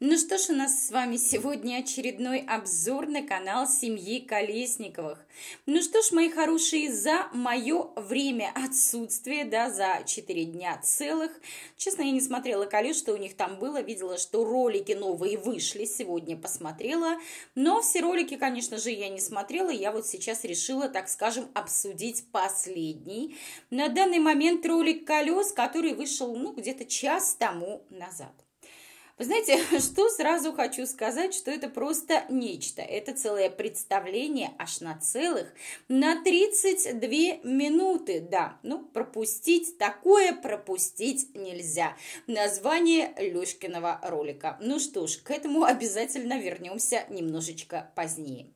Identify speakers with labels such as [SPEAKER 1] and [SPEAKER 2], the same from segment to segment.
[SPEAKER 1] Ну что ж, у нас с вами сегодня очередной обзор на канал семьи Колесниковых. Ну что ж, мои хорошие, за мое время отсутствия, да, за 4 дня целых, честно, я не смотрела колес, что у них там было, видела, что ролики новые вышли, сегодня посмотрела, но все ролики, конечно же, я не смотрела, я вот сейчас решила, так скажем, обсудить последний, на данный момент ролик колес, который вышел, ну, где-то час тому назад. Вы знаете, что сразу хочу сказать, что это просто нечто. Это целое представление аж на целых, на 32 минуты, да. Ну, пропустить такое пропустить нельзя. Название Лёшкиного ролика. Ну что ж, к этому обязательно вернемся немножечко позднее.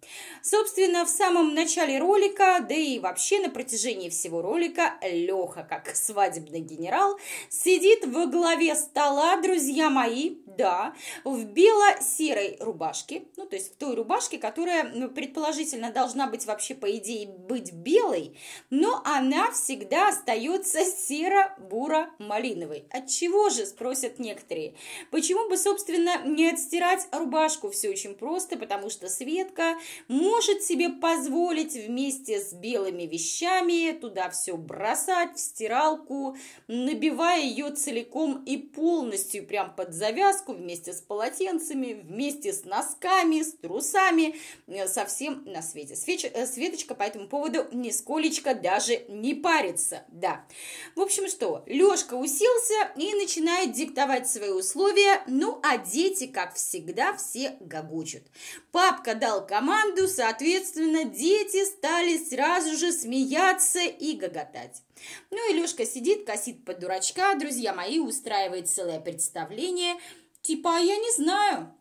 [SPEAKER 1] Собственно, в самом начале ролика, да и вообще на протяжении всего ролика, Леха, как свадебный генерал, сидит во главе стола, друзья мои, да, в бело-серой рубашке, ну, то есть в той рубашке, которая ну, предположительно должна быть вообще, по идее, быть белой, но она всегда остается серо-буро-малиновой. От чего же, спросят некоторые. Почему бы, собственно, не отстирать рубашку? Все очень просто, потому что Светка может себе позволить вместе с белыми вещами туда все бросать в стиралку, набивая ее целиком и полностью прям под завязку, коляску вместе с полотенцами, вместе с носками, с трусами, э, совсем на свете. Свеч, э, Светочка по этому поводу нисколечко даже не парится, да. В общем, что, Лешка уселся и начинает диктовать свои условия, ну, а дети, как всегда, все гогочут. Папка дал команду, соответственно, дети стали сразу же смеяться и гоготать. Ну и Лешка сидит, косит под дурачка, друзья мои, устраивает целое представление, Типа, а я не знаю.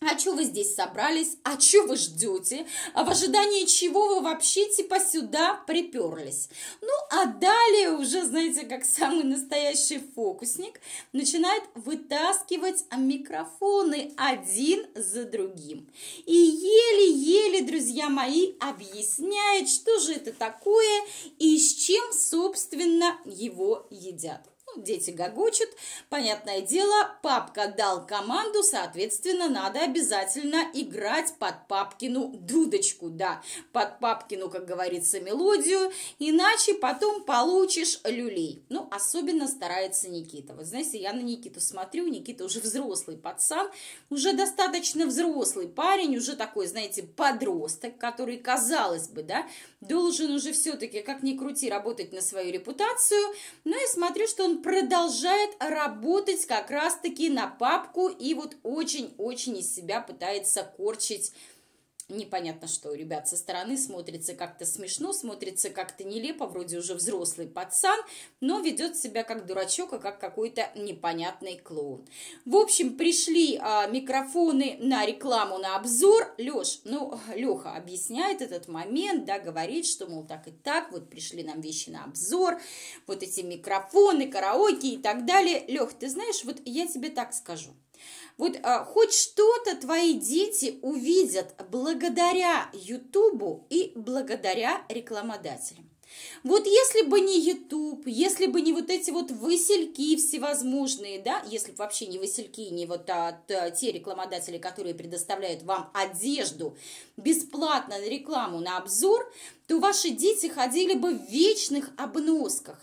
[SPEAKER 1] А что вы здесь собрались? А что вы ждете? А в ожидании чего вы вообще типа сюда приперлись? Ну, а далее уже, знаете, как самый настоящий фокусник начинает вытаскивать микрофоны один за другим. И еле-еле, друзья мои, объясняет, что же это такое и с чем, собственно, его едят дети гогочут. Понятное дело, папка дал команду, соответственно, надо обязательно играть под папкину дудочку, да, под папкину, как говорится, мелодию, иначе потом получишь люлей. Ну, особенно старается Никита. Вот знаете, я на Никиту смотрю, Никита уже взрослый пацан, уже достаточно взрослый парень, уже такой, знаете, подросток, который, казалось бы, да, должен уже все-таки, как ни крути, работать на свою репутацию. Но ну, я смотрю, что он продолжает работать как раз-таки на папку и вот очень-очень из себя пытается корчить непонятно что, ребят, со стороны смотрится как-то смешно, смотрится как-то нелепо, вроде уже взрослый пацан, но ведет себя как дурачок, а как какой-то непонятный клоун. В общем, пришли а, микрофоны на рекламу, на обзор. Леш, ну, Леха объясняет этот момент, да, говорит, что, мол, так и так, вот пришли нам вещи на обзор, вот эти микрофоны, караоке и так далее. Лех, ты знаешь, вот я тебе так скажу – вот а, хоть что-то твои дети увидят благодаря Ютубу и благодаря рекламодателям. Вот если бы не YouTube, если бы не вот эти вот васильки всевозможные, да, если бы вообще не васильки, не вот а, а, те рекламодатели, которые предоставляют вам одежду бесплатно на рекламу, на обзор, то ваши дети ходили бы в вечных обносках,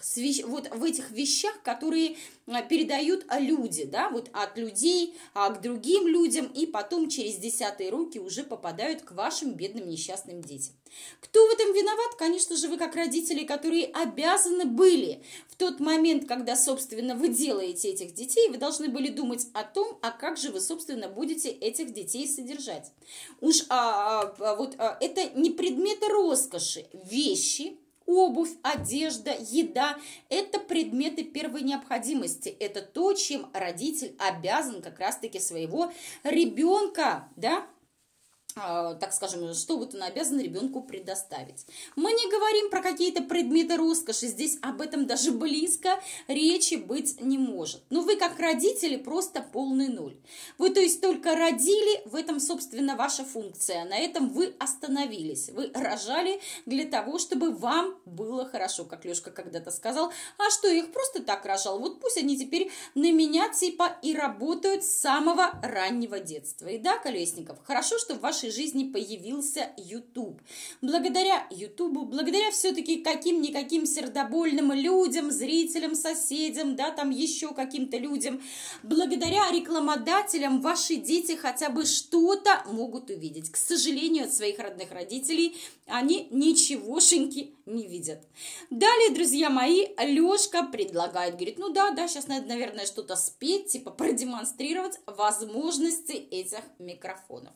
[SPEAKER 1] вот в этих вещах, которые а, передают а, люди, да, вот от людей а к другим людям, и потом через десятые руки уже попадают к вашим бедным несчастным детям. Кто в этом виноват? Конечно же, вы как родители, которые обязаны были в тот момент, когда, собственно, вы делаете этих детей, вы должны были думать о том, а как же вы, собственно, будете этих детей содержать. Уж а, а, вот а, это не предмет роскоши, дальше. Вещи, обувь, одежда, еда – это предметы первой необходимости. Это то, чем родитель обязан как раз-таки своего ребенка, да, а, так скажем, что вот он обязан ребенку предоставить. Мы не говорим про какие-то предметы роскоши, здесь об этом даже близко речи быть не может. Но ну, вы как родители просто полный ноль. Вы то есть только родили, в этом собственно ваша функция, на этом вы остановились. Вы рожали для того, чтобы вам было хорошо, как Лешка когда-то сказал, а что я их просто так рожал, вот пусть они теперь на меня типа и работают с самого раннего детства. И да, Колесников, хорошо, что в вашей вашей жизни появился YouTube. Благодаря YouTube, благодаря все-таки каким-никаким сердобольным людям, зрителям, соседям, да, там еще каким-то людям, благодаря рекламодателям ваши дети хотя бы что-то могут увидеть. К сожалению, от своих родных родителей они ничегошеньки не видят. Далее, друзья мои, Лешка предлагает, говорит, ну да, да, сейчас надо, наверное, что-то спеть, типа продемонстрировать возможности этих микрофонов.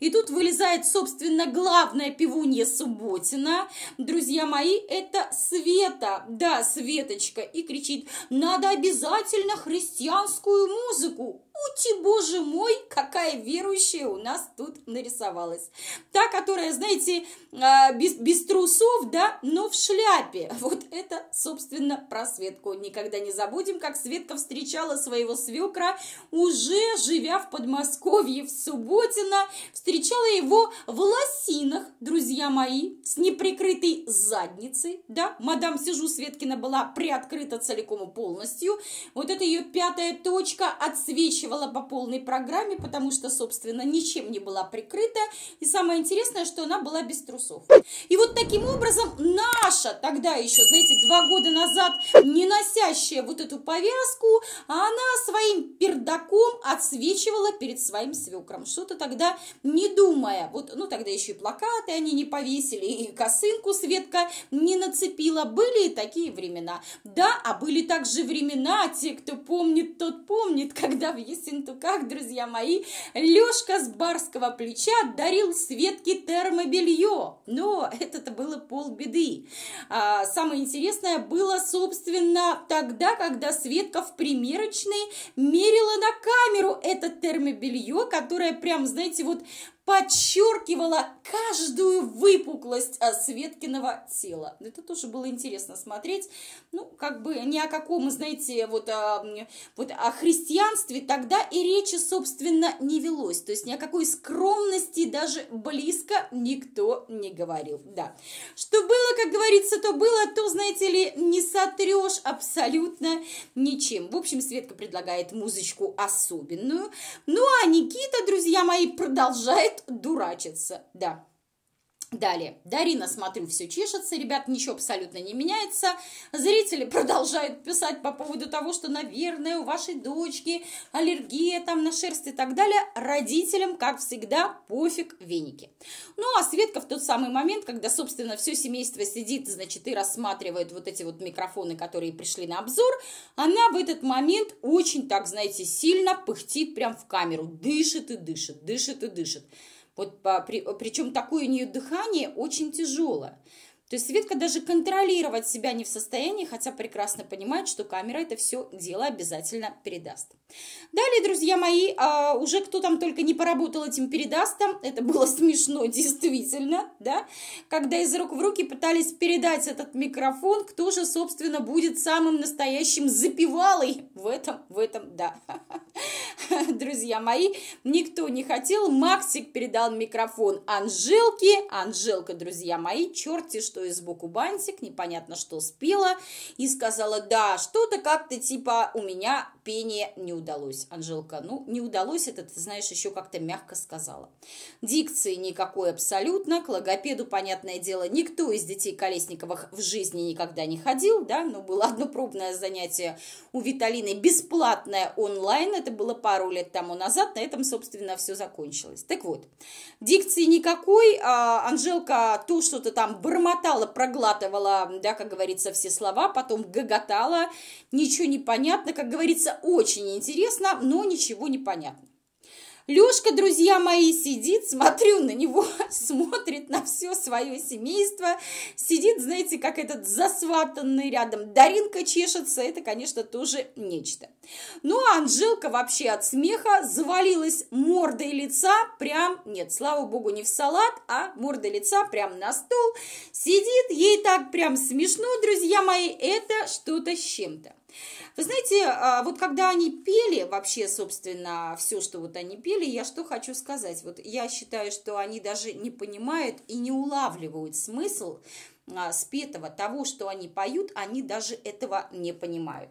[SPEAKER 1] И тут вылезает, собственно, главная пивунья Субботина, друзья мои, это Света, да, Светочка, и кричит, надо обязательно христианскую музыку Ути, боже мой, какая верующая у нас тут нарисовалась. Та, которая, знаете, а, без, без трусов, да, но в шляпе. Вот это, собственно, про Светку. Никогда не забудем, как Светка встречала своего свекра, уже живя в Подмосковье, в Субботино. Встречала его в лосинах, друзья мои, с неприкрытой задницей, да. Мадам Сижу Светкина была приоткрыта целиком и полностью. Вот это ее пятая точка от обеспечивала по полной программе, потому что, собственно, ничем не была прикрыта. И самое интересное, что она была без трусов. И вот таким образом наша тогда еще, знаете, два года назад не носящая вот эту повязку, она своим пердаком отсвечивала перед своим свекром. Что-то тогда не думая. Вот, ну, тогда еще и плакаты они не повесили, и косынку Светка не нацепила. Были и такие времена. Да, а были также времена, те, кто помнит, тот помнит, когда в и синтуках, друзья мои, Лешка с барского плеча дарил Светке термобелье. Но это-то было полбеды. А самое интересное было, собственно, тогда, когда Светка в примерочной мерила на камеру это термобелье, которое прям, знаете, вот подчеркивала каждую выпуклость а, Светкиного тела. Это тоже было интересно смотреть. Ну, как бы ни о каком, знаете, вот, о, а, вот о христианстве тогда и речи, собственно, не велось. То есть ни о какой скромности даже близко никто не говорил. Да. Что было, как говорится, то было, то, знаете ли, не сотрешь абсолютно ничем. В общем, Светка предлагает музычку особенную. Ну, а Никита, друзья мои, продолжает дурачиться, да. Далее. Дарина, смотрю, все чешется, ребят, ничего абсолютно не меняется. Зрители продолжают писать по поводу того, что, наверное, у вашей дочки аллергия там на шерсть и так далее. Родителям, как всегда, пофиг веники. Ну, а Светка в тот самый момент, когда, собственно, все семейство сидит, значит, и рассматривает вот эти вот микрофоны, которые пришли на обзор, она в этот момент очень, так, знаете, сильно пыхтит прям в камеру. Дышит и дышит, дышит и дышит. Вот при, причем такое у нее дыхание очень тяжелое. То есть Светка даже контролировать себя не в состоянии, хотя прекрасно понимает, что камера это все дело обязательно передаст. Далее, друзья мои, а, уже кто там только не поработал этим передастом, это было смешно действительно, да, когда из рук в руки пытались передать этот микрофон, кто же, собственно, будет самым настоящим запивалой в этом, в этом, да. Друзья мои, никто не хотел, Максик передал микрофон Анжелке, Анжелка, друзья мои, черти что то есть сбоку бантик, непонятно что спела, и сказала, да, что-то как-то типа у меня пение не удалось. Анжелка, ну, не удалось, это, ты знаешь, еще как-то мягко сказала. Дикции никакой абсолютно, к логопеду, понятное дело, никто из детей Колесниковых в жизни никогда не ходил, да, но было одно пробное занятие у Виталины, бесплатное онлайн, это было пару лет тому назад, на этом, собственно, все закончилось. Так вот, дикции никакой, а Анжелка то что-то там бормотала, сначала проглатывала, да, как говорится, все слова, потом гоготала, ничего не понятно, как говорится, очень интересно, но ничего не понятно. Лешка, друзья мои, сидит, смотрю на него, смотрит, все свое семейство. Сидит, знаете, как этот засватанный рядом. Даринка чешется, это, конечно, тоже нечто. Ну, а Анжелка вообще от смеха завалилась мордой лица прям, нет, слава богу, не в салат, а мордой лица прям на стол. Сидит, ей так прям смешно, друзья мои, это что-то с чем-то. Вы знаете, а, вот когда они пели вообще, собственно, все, что вот они пели, я что хочу сказать. Вот я считаю, что они даже не понимают и не улавливают смысл а, спетого того, что они поют, они даже этого не понимают.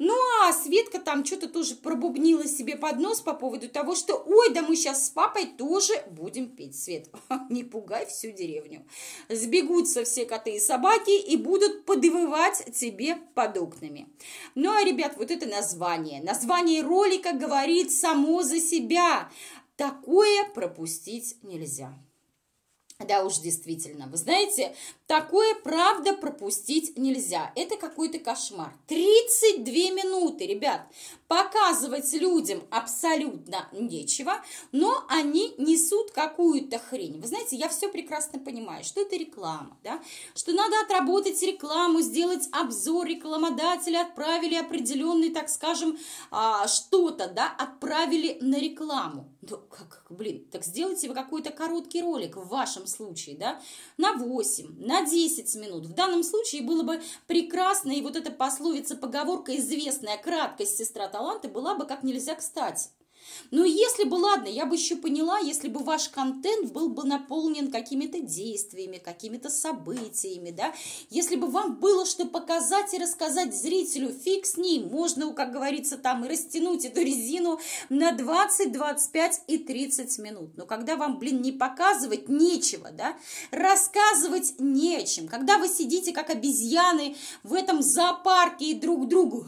[SPEAKER 1] Ну, а Светка там что-то тоже пробубнила себе под нос по поводу того, что «Ой, да мы сейчас с папой тоже будем пить, Свет, не пугай всю деревню». Сбегутся все коты и собаки и будут подвывать тебе под окнами. Ну, а, ребят, вот это название. Название ролика говорит само за себя. Такое пропустить нельзя. Да уж, действительно. Вы знаете, Такое, правда, пропустить нельзя. Это какой-то кошмар. 32 минуты, ребят. Показывать людям абсолютно нечего, но они несут какую-то хрень. Вы знаете, я все прекрасно понимаю, что это реклама, да? Что надо отработать рекламу, сделать обзор рекламодателя, отправили определенный, так скажем, а, что-то, да, отправили на рекламу. Ну, как, блин, так сделайте вы какой-то короткий ролик в вашем случае, да, на 8, на на 10 минут. В данном случае было бы прекрасно, и вот эта пословица-поговорка известная, краткость сестра таланта была бы как нельзя кстати. Ну, если бы, ладно, я бы еще поняла, если бы ваш контент был бы наполнен какими-то действиями, какими-то событиями, да, если бы вам было что показать и рассказать зрителю, фиг с ним, можно, как говорится, там и растянуть эту резину на 20, 25 и 30 минут. Но когда вам, блин, не показывать нечего, да, рассказывать нечем, когда вы сидите как обезьяны в этом зоопарке и друг другу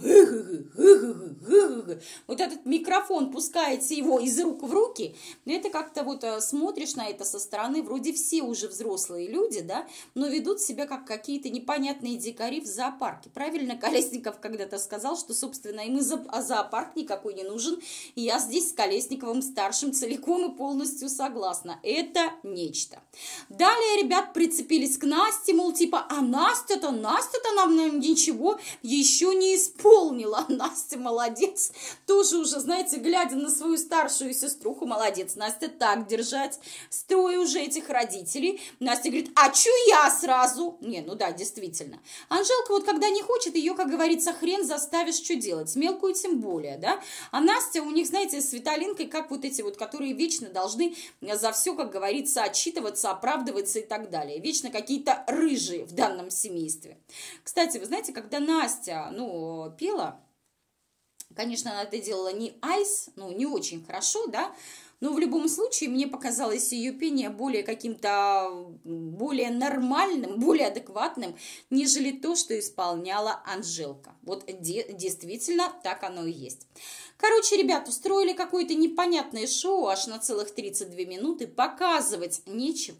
[SPEAKER 1] вот этот микрофон пускаете передать его из рук в руки, но ну, это как-то вот э, смотришь на это со стороны, вроде все уже взрослые люди, да, но ведут себя как какие-то непонятные дикари в зоопарке. Правильно Колесников когда-то сказал, что, собственно, им и а зоопарк никакой не нужен, и я здесь с Колесниковым старшим целиком и полностью согласна. Это нечто. Далее ребят прицепились к Насте, мол, типа, а Настя-то, Настя-то нам, нам ничего еще не исполнила. Настя молодец, тоже уже, знаете, глядя на свою старшую сеструху, молодец, Настя, так держать. Строю уже этих родителей. Настя говорит, а чё я сразу? Не, ну да, действительно. Анжелка вот когда не хочет, ее, как говорится, хрен заставишь что делать. Мелкую тем более, да. А Настя у них, знаете, с Виталинкой, как вот эти вот, которые вечно должны за все, как говорится, отчитываться, оправдываться и так далее. Вечно какие-то рыжие в данном семействе. Кстати, вы знаете, когда Настя, ну, пела, Конечно, она это делала не айс, ну, не очень хорошо, да, но в любом случае мне показалось ее пение более каким-то, более нормальным, более адекватным, нежели то, что исполняла Анжелка. Вот де- действительно так оно и есть. Короче, ребят, устроили какое-то непонятное шоу аж на целых 32 минуты, показывать нечего.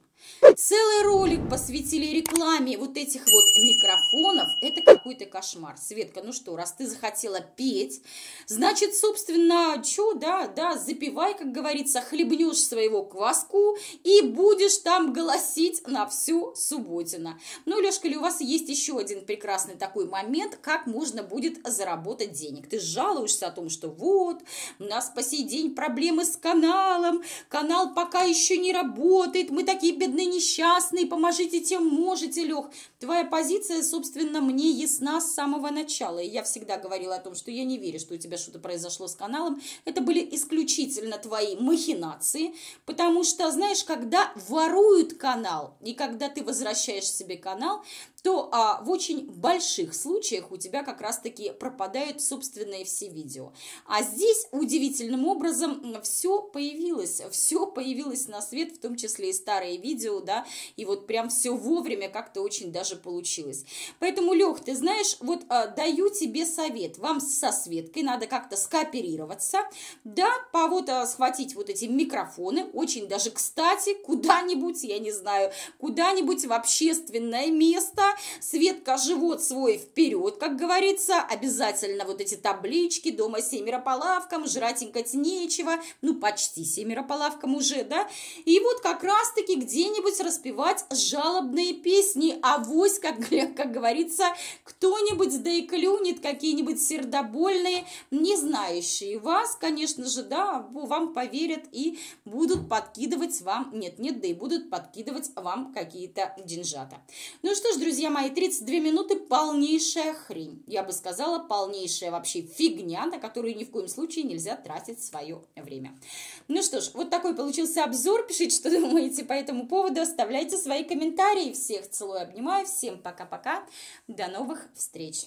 [SPEAKER 1] Целый ролик посвятили рекламе вот этих вот микрофонов. Это какой-то кошмар. Светка, ну что, раз ты захотела петь, значит, собственно, чё, да, да, запивай, как говорится, хлебнешь своего кваску и будешь там голосить на всю субботина. Ну, Лешка, ли у вас есть еще один прекрасный такой момент, как можно будет заработать денег? Ты жалуешься о том, что вот, у нас по сей день проблемы с каналом, канал пока еще не работает, мы такие бедные бедный, несчастный, поможите тем можете, Лех. Твоя позиция, собственно, мне ясна с самого начала. И я всегда говорила о том, что я не верю, что у тебя что-то произошло с каналом. Это были исключительно твои махинации, потому что, знаешь, когда воруют канал, и когда ты возвращаешь себе канал, то а, в очень больших случаях у тебя как раз-таки пропадают собственные все видео. А здесь удивительным образом все появилось, все появилось на свет, в том числе и старые видео, да, и вот прям все вовремя как-то очень даже получилось. Поэтому, Лех, ты знаешь, вот а, даю тебе совет, вам со Светкой надо как-то скооперироваться, да, по вот а, схватить вот эти микрофоны, очень даже кстати, куда-нибудь, я не знаю, куда-нибудь в общественное место, Светка живот свой вперед, как говорится. Обязательно вот эти таблички, дома семеро по лавкам, жратенькать нечего. Ну, почти семеро по лавкам уже, да? И вот как раз-таки где-нибудь распевать жалобные песни. а вось как, как говорится, кто-нибудь да и клюнет, какие-нибудь сердобольные, не знающие вас, конечно же, да, вам поверят и будут подкидывать вам, нет-нет, да и будут подкидывать вам какие-то деньжата. Ну что ж, друзья, друзья мои, 32 минуты полнейшая хрень. Я бы сказала, полнейшая вообще фигня, на которую ни в коем случае нельзя тратить свое время. Ну что ж, вот такой получился обзор. Пишите, что думаете по этому поводу. Оставляйте свои комментарии. Всех целую, обнимаю. Всем пока-пока. До новых встреч.